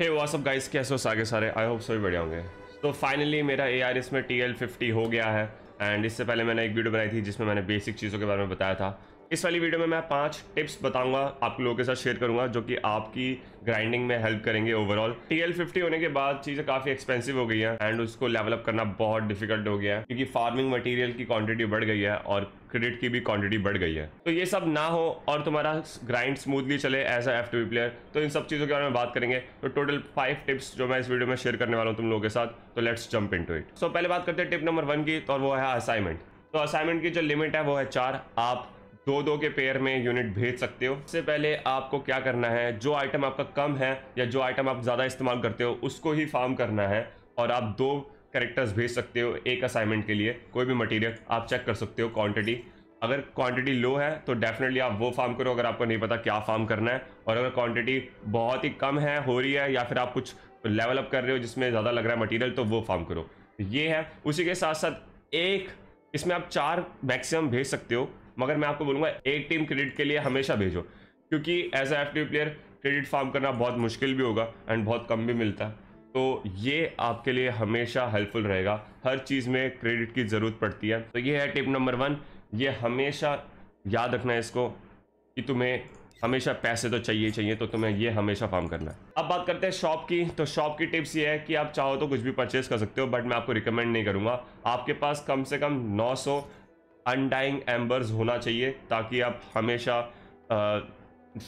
हे WhatsApp guys कैसे हो सागे सारे आई होप सभी बढ़िया होंगे तो फाइनली मेरा ए आर इसमें टी एल फिफ्टी हो गया है एंड इससे पहले मैंने एक वीडियो बनाई थी जिसमें मैंने बेसिक चीज़ों के बारे में बताया था इस वाली वीडियो में मैं पांच टिप्स बताऊंगा आप लोगों के साथ शेयर करूंगा जो कि आपकी ग्राइंडिंग में हेल्प करेंगे ओवरऑल एल फिफ्टी होने के बाद चीजें काफी एक्सपेंसिव हो गई हैं एंड उसको लेवलअप करना बहुत डिफिकल्ट हो गया है क्योंकि फार्मिंग मटेरियल की क्वांटिटी बढ़ गई है और क्रेडिट की भी क्वांटिटी बढ़ गई है तो ये सब ना हो और तुम्हारा ग्राइंड स्मूथली चले एज एफ टू प्लेयर तो इन सब चीज़ों के बारे में बात करेंगे तो टोटल फाइव टिप्स जो मैं इस वीडियो में शेयर करने वाला हूँ तुम लोगों के साथ तो let's jump into it so पहले बात करते हैं टिप नंबर वन की तो वो है असाइनमेंट तो असाइनमेंट की जो लिमिट है वो है चार आप दो दो के पेयर में यूनिट भेज सकते हो सबसे पहले आपको क्या करना है जो आइटम आपका कम है या जो आइटम आप ज़्यादा इस्तेमाल करते हो उसको ही फार्म करना है और आप दो करेक्टर्स भेज सकते हो एक असाइनमेंट के लिए कोई भी मटेरियल आप चेक कर सकते हो क्वांटिटी अगर क्वांटिटी लो है तो डेफिनेटली आप वो फार्म करो अगर आपको नहीं पता क्या फार्म करना है और अगर क्वांटिटी बहुत ही कम है हो रही है या फिर आप कुछ लेवल अप कर रहे हो जिसमें ज़्यादा लग रहा है मटीरियल तो वो फार्म करो ये है उसी के साथ साथ एक इसमें आप चार मैक्सिमम भेज सकते हो मगर मैं आपको बोलूँगा एक टीम क्रेडिट के लिए हमेशा भेजो क्योंकि as a F player credit farm करना बहुत मुश्किल भी होगा एंड बहुत कम भी मिलता है तो ये आपके लिए हमेशा हेल्पफुल रहेगा हर चीज़ में क्रेडिट की ज़रूरत पड़ती है तो ये है टिप नंबर वन ये हमेशा याद रखना है इसको कि तुम्हें हमेशा पैसे तो चाहिए चाहिए तो तुम्हें ये हमेशा फार्म करना है अब बात करते हैं शॉप की तो शॉप की टिप्स ये है कि आप चाहो तो कुछ भी परचेस कर सकते हो बट मैं आपको रिकमेंड नहीं करूँगा आपके पास कम से कम 900 अनडाइंग एम्बर्स होना चाहिए ताकि आप हमेशा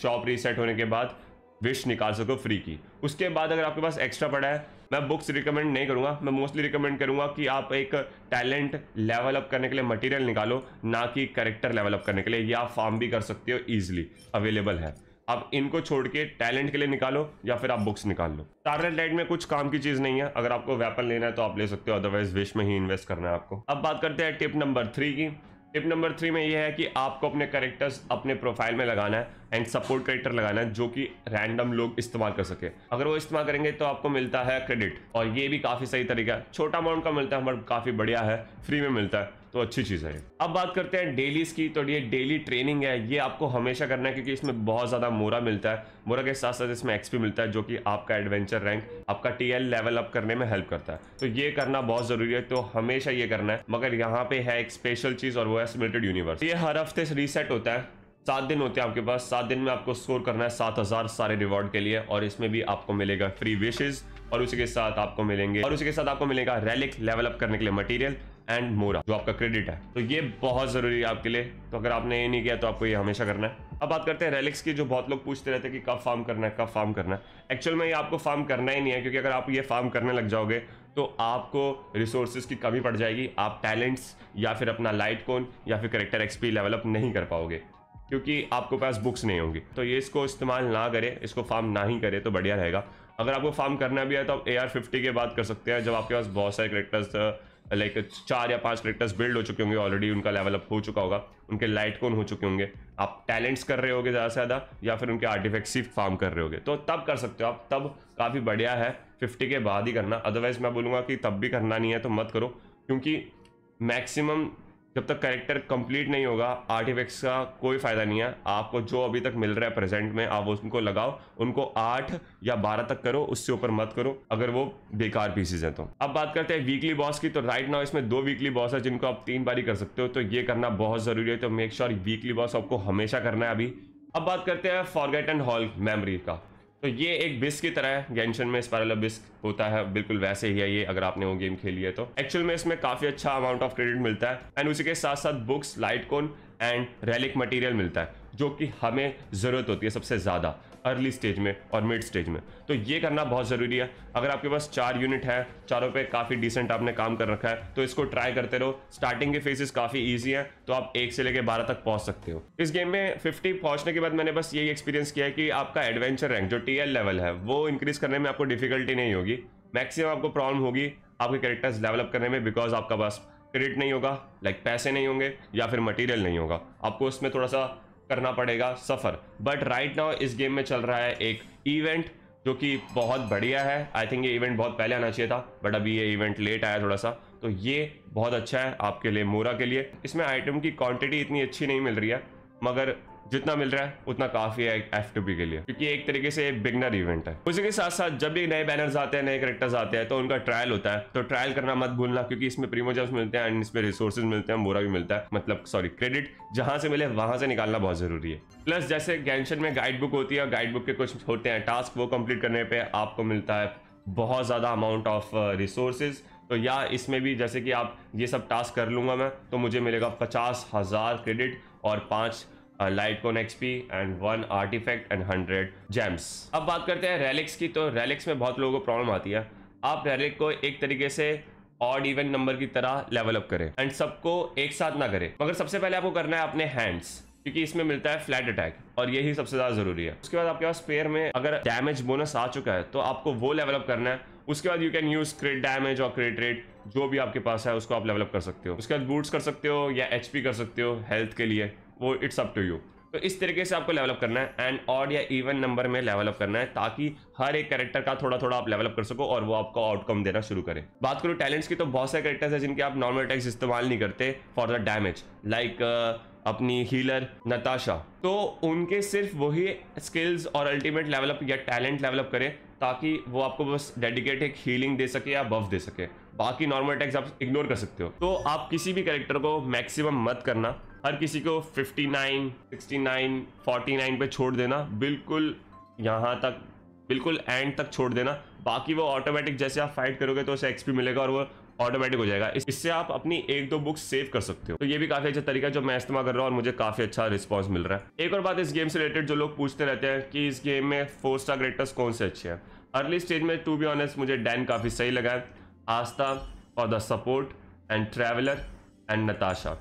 शॉप रीसेट होने के बाद विश निकाल सको फ्री की उसके बाद अगर आपके पास एक्स्ट्रा पड़ा है मैं बुक्स रिकमेंड नहीं करूँगा मैं मोस्टली रिकमेंड करूँगा कि आप एक टैलेंट लेवल अप करने के लिए मटेरियल निकालो ना कि करेक्टर लेवल अप करने के लिए या फार्म भी कर सकते हो ईजिली अवेलेबल है आप इनको छोड़ के टैलेंट के लिए निकालो या फिर आप बुक्स निकाल लो टारगेट लाइट में कुछ काम की चीज नहीं है अगर आपको वेपन लेना है तो आप ले सकते हो अदरवाइज विश में ही इन्वेस्ट करना है आपको अब बात करते हैं टिप नंबर थ्री की टिप नंबर थ्री में यह है कि आपको अपने करेक्टर्स अपने प्रोफाइल में लगाना है एंड सपोर्ट करेक्टर लगाना है जो कि रैंडम लोग इस्तेमाल कर सके अगर वो इस्तेमाल करेंगे तो आपको मिलता है क्रेडिट और ये भी काफ़ी सही तरीका है छोटा अमाउंट का मिलता है बट काफ़ी बढ़िया है फ्री में मिलता है तो अच्छी चीज़ है अब बात करते हैं डेलीज की तो ये डेली ट्रेनिंग है ये आपको हमेशा करना है क्योंकि इसमें बहुत ज़्यादा मोरा मिलता है मोरा के साथ साथ इसमें एक्सपी मिलता है जो कि आपका एडवेंचर रैंक आपका टी लेवल अप करने में हेल्प करता है तो ये करना बहुत ज़रूरी है तो हमेशा ये करना है मगर यहाँ पे है एक स्पेशल चीज़ और वो है सिमिटेड यूनिवर्स ये हर हफ्ते रीसेट होता है सात दिन होते हैं आपके पास सात दिन में आपको स्कोर करना है सात हज़ार सारे रिवॉर्ड के लिए और इसमें भी आपको मिलेगा फ्री विशेज़ और उसी के साथ आपको मिलेंगे और उसी के साथ आपको मिलेगा रैलिक लेवल अप करने के लिए मटेरियल एंड मोरा जो आपका क्रेडिट है तो ये बहुत जरूरी है आपके लिए तो अगर आपने ये नहीं किया तो आपको ये हमेशा करना है अब बात करते हैं रेलिक्स की जो बहुत लोग पूछते रहते हैं कि कब फार्म करना है कब फार्म करना है एक्चुअल में ये आपको फार्म करना ही नहीं है क्योंकि अगर आप ये फार्म करने लग जाओगे तो आपको रिसोर्सेज की कमी पड़ जाएगी आप टैलेंट्स या फिर अपना लाइट कोन या फिर करेक्टर एक्सपी लेवलअप नहीं कर पाओगे क्योंकि आपके पास बुक्स नहीं होंगी तो ये इसको इस्तेमाल ना करें इसको फार्म ना ही करें तो बढ़िया रहेगा अगर आपको फार्म करना भी है तो आप ए आर फिफ्टी के बाद कर सकते हैं जब आपके पास बहुत सारे करेक्टर्स लाइक चार या पांच करेक्टर्स बिल्ड हो चुके होंगे ऑलरेडी उनका लेवल अप हो चुका होगा उनके लाइट कौन हो चुके होंगे आप टैलेंट्स कर रहे होगे ज़्यादा से ज़्यादा या फिर उनके आर्टिफेक्ट्स ही फार्म कर रहे होगे तो तब कर सकते हो आप तब काफ़ी बढ़िया है फिफ्टी के बाद ही करना अदरवाइज़ मैं बोलूँगा कि तब भी करना नहीं है तो मत करो क्योंकि मैक्सिमम जब तक करेक्टर कंप्लीट नहीं होगा आर्टिफैक्ट्स का कोई फ़ायदा नहीं है आपको जो अभी तक मिल रहा है प्रेजेंट में आप उनको लगाओ उनको आठ या बारह तक करो उससे ऊपर मत करो अगर वो बेकार पीसीज हैं तो अब बात करते हैं वीकली बॉस की तो राइट नाउ इसमें दो वीकली बॉस है जिनको आप तीन बारी कर सकते हो तो ये करना बहुत ज़रूरी है तो मेक श्योर वीकली बॉस आपको हमेशा करना है अभी अब बात करते हैं फॉरगेट एंड हॉल मेमरी का तो ये एक बिस्क की तरह है गेंशन में स्पायरल बिस्क होता है बिल्कुल वैसे ही है ये अगर आपने वो गेम खेली है तो एक्चुअल में इसमें काफी अच्छा अमाउंट ऑफ क्रेडिट मिलता है एंड उसी के साथ साथ books light cone and relic material मिलता है जो कि हमें ज़रूरत होती है सबसे ज़्यादा अर्ली स्टेज में और मिड स्टेज में तो ये करना बहुत ज़रूरी है अगर आपके पास चार यूनिट है चारों पे काफ़ी डिसेंट आपने काम कर रखा है तो इसको ट्राई करते रहो स्टार्टिंग के फेसेस काफ़ी ईजी हैं तो आप एक से लेकर बारह तक पहुँच सकते हो इस गेम में फिफ्टी पहुँचने के बाद मैंने बस यही एक्सपीरियंस किया है कि आपका एडवेंचर रैंक जो टी लेवल है वो इंक्रीज़ करने में आपको डिफिकल्टी नहीं होगी मैक्सिमम आपको प्रॉब्लम होगी आपके कैरेक्टर्स डेवलप करने में बिकॉज आपका पास क्रेडिट नहीं होगा लाइक पैसे नहीं होंगे या फिर मटेरियल नहीं होगा आपको उसमें थोड़ा सा करना पड़ेगा सफ़र बट राइट नाउ इस गेम में चल रहा है एक इवेंट जो कि बहुत बढ़िया है आई थिंक ये इवेंट बहुत पहले आना चाहिए था बट अभी ये इवेंट लेट आया थोड़ा सा तो ये बहुत अच्छा है आपके लिए मोरा के लिए इसमें आइटम की क्वांटिटी इतनी अच्छी नहीं मिल रही है मगर जितना मिल रहा है उतना काफी है एफ के लिए क्योंकि एक तरीके से बिगनर इवेंट है उसी के साथ साथ जब भी नए बैनर्स आते हैं नए करेक्टर्स आते हैं तो उनका ट्रायल होता है तो ट्रायल करना मत भूलना क्योंकि इसमें प्रीमोजर्स मिलते हैं एंड इसमें रिसोर्सेज मिलते हैं बोरा भी मिलता है मतलब सॉरी क्रेडिट जहां से मिले वहां से निकालना बहुत जरूरी है प्लस जैसे गैंशन में गाइड बुक होती है गाइड बुक के कुछ होते हैं टास्क वो कंप्लीट करने पर आपको मिलता है बहुत ज़्यादा अमाउंट ऑफ रिसोर्सेज तो या इसमें भी जैसे कि आप ये सब टास्क कर लूंगा मैं तो मुझे मिलेगा पचास हज़ार क्रेडिट और पांच light cone XP and one artifact and hundred gems अब बात करते हैं रेलिक्स की तो रेलिक्स में बहुत लोगों को प्रॉब्लम आती है आप रेलिक को एक तरीके से ऑड इवन नंबर की तरह लेवल अप करें एंड सबको एक साथ ना करें मगर सबसे पहले आपको करना है अपने हैंड्स क्योंकि इसमें मिलता है फ्लैट अटैक और यही सबसे ज़्यादा ज़रूरी है उसके बाद आपके पास पेयर में अगर डैमेज बोनस आ चुका है तो आपको वो लेवल अप करना है उसके बाद you can use crit damage और क्रेट रेट जो भी आपके पास है उसको आप लेवलअप कर सकते हो उसके बाद बूट्स कर सकते हो या एच कर सकते हो हेल्थ के लिए वो इट्स अप टू यू तो इस तरीके से आपको लेवलअप करना है एंड ऑड या इवन नंबर में लेवलअप करना है ताकि हर एक करेक्टर का थोड़ा थोड़ा आप लेवलअप कर सको और वो आपको आउटकम देना शुरू करें बात करूँ टैलेंट्स की तो बहुत सारे करेक्टर्स हैं जिनके आप नॉर्मल अटैक्स इस्तेमाल नहीं करते फॉर द डैमेज लाइक अपनी हीलर नताशा तो उनके सिर्फ वही स्किल्स और अल्टीमेट लेवलअप या टैलेंट लेवलअप करें ताकि वो आपको बस डेडिकेट एक हीलिंग दे सके या बफ दे सके बाकी नॉर्मल अटैक्स आप इग्नोर कर सकते हो तो आप किसी भी कैरेक्टर को मैक्सिमम मत करना हर किसी को 59, 69, 49 पे छोड़ देना बिल्कुल यहाँ तक बिल्कुल एंड तक छोड़ देना बाकी वो ऑटोमेटिक जैसे आप फाइट करोगे तो उसे एक्सपी मिलेगा और वो ऑटोमेटिक हो जाएगा इससे आप अपनी एक दो बुक्स सेव कर सकते हो तो ये भी काफी अच्छा तरीका है जो मैं इस्तेमाल कर रहा हूँ और मुझे काफी अच्छा रिस्पॉन्स मिल रहा है एक और बात इस गेम से रिलेटेड जो लोग पूछते रहते हैं कि इस गेम में फोर स्टार ग्रेटर्स कौन से अच्छे हैं अर्ली स्टेज में टू बी ऑनेस्ट मुझे डैन काफी सही लगा है Asta for the support and traveller and Natasha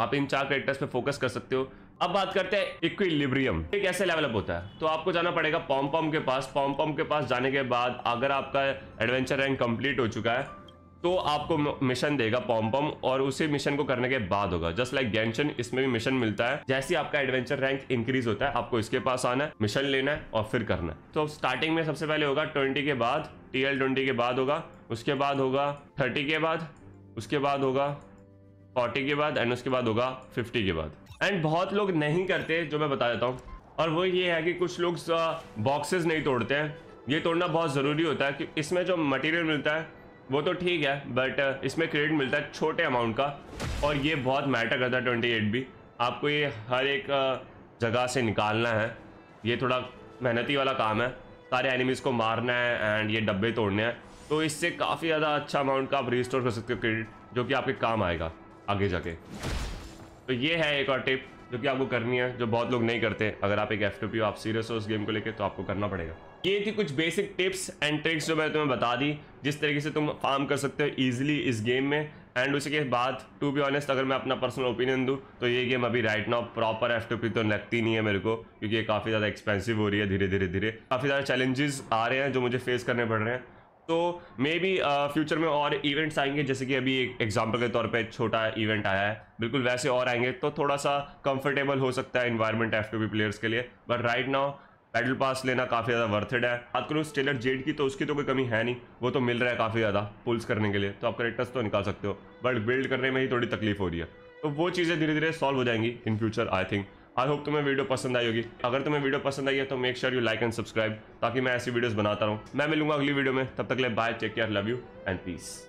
आप इन चार करेक्टर्स पे फोकस कर सकते हो अब बात करते हैं इक्विलिब्रियम ये कैसे लेवल अप होता है तो आपको जाना पड़ेगा पॉम्पॉम के पास पॉम्पॉम के पास जाने के बाद अगर आपका एडवेंचर रैंक कंप्लीट हो चुका है तो आपको मिशन देगा पॉम्पम और उसी मिशन को करने के बाद होगा जस्ट लाइक गेंशन इसमें भी मिशन मिलता है जैसे आपका एडवेंचर रैंक इंक्रीज होता है आपको इसके पास आना है मिशन लेना है और फिर करना है तो स्टार्टिंग में सबसे पहले होगा ट्वेंटी के बाद टी एल ट्वेंटी के बाद होगा उसके बाद होगा थर्टी के बाद उसके बाद होगा फोर्टी के बाद एंड उसके बाद होगा फिफ्टी के बाद एंड बहुत लोग नहीं करते जो मैं बता देता हूँ और वो ये है कि कुछ लोग बॉक्सेस नहीं तोड़ते हैं ये तोड़ना बहुत ज़रूरी होता है कि इसमें जो मटेरियल मिलता है वो तो ठीक है बट uh, इसमें क्रेडिट मिलता है छोटे अमाउंट का और ये बहुत मैटर करता है ट्वेंटी एट भी आपको ये हर एक uh, जगह से निकालना है ये थोड़ा मेहनती वाला काम है सारे एनिमीज़ को मारना है एंड ये डब्बे तोड़ने हैं तो इससे काफ़ी ज़्यादा अच्छा अमाउंट का आप रिस्टोर कर सकते हो क्रेडिट जो कि आपके काम आएगा आगे जाके तो ये है एक और टिप जो कि आपको करनी है जो बहुत लोग नहीं करते अगर आप एक एफ हो आप सीरियस हो उस गेम को लेकर तो आपको करना पड़ेगा ये थी कुछ बेसिक टिप्स एंड ट्रिक्स जो मैंने तुम्हें बता दी जिस तरीके से तुम फार्म कर सकते हो ईजिली इस गेम में एंड उसी के बाद टू बी ऑनेस्ट अगर मैं अपना पर्सनल ओपिनियन दूँ तो ये गेम अभी right now proper F two तो लगती नहीं है मेरे को क्योंकि ये काफ़ी ज़्यादा एक्सपेंसिव हो रही है धीरे धीरे धीरे काफ़ी ज़्यादा चैलेंजेस आ रहे हैं जो मुझे फेस करने पड़ रहे हैं तो मे बी फ्यूचर में और इवेंट्स आएंगे जैसे कि अभी एक एग्जाम्पल के तौर पे एक छोटा इवेंट आया है बिल्कुल वैसे और आएंगे तो थोड़ा सा कंफर्टेबल हो सकता है environment F two P players के लिए but right now battle pass लेना काफ़ी ज़्यादा वर्थेड है बात करूँ स्टेलर जेड की तो उसकी तो कोई कमी है नहीं वो तो मिल रहा है काफ़ी ज़्यादा पुल्स करने के लिए तो आप करेक्टर्स तो निकाल सकते हो बट बिल्ड करने में ही थोड़ी तकलीफ हो रही है तो वो चीज़ें धीरे धीरे सॉल्व हो जाएंगी in future I think I hope तुम्हें वीडियो पसंद आई होगी अगर तुम्हें वीडियो पसंद आई है तो make sure you like and subscribe ताकि मैं ऐसी वीडियोस बनाता रहूँ मैं मिलूंगा अगली वीडियो में तब तक ले bye take care love you and piece